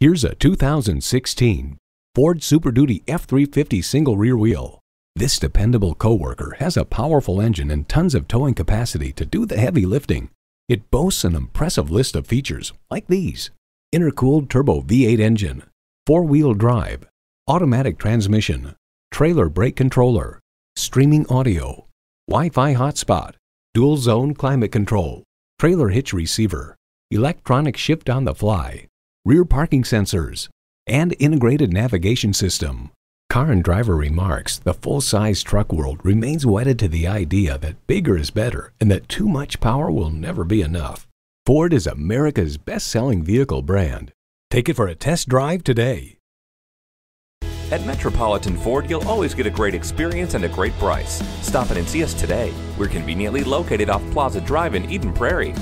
Here's a 2016 Ford Super Duty F350 single rear wheel. This dependable coworker has a powerful engine and tons of towing capacity to do the heavy lifting. It boasts an impressive list of features like these. Intercooled turbo V8 engine, four-wheel drive, automatic transmission, trailer brake controller, streaming audio, Wi-Fi hotspot, dual zone climate control, trailer hitch receiver, electronic shift on the fly, rear parking sensors, and integrated navigation system. Car and Driver remarks the full size truck world remains wedded to the idea that bigger is better and that too much power will never be enough. Ford is America's best selling vehicle brand. Take it for a test drive today. At Metropolitan Ford, you'll always get a great experience and a great price. Stop in and see us today. We're conveniently located off Plaza Drive in Eden Prairie.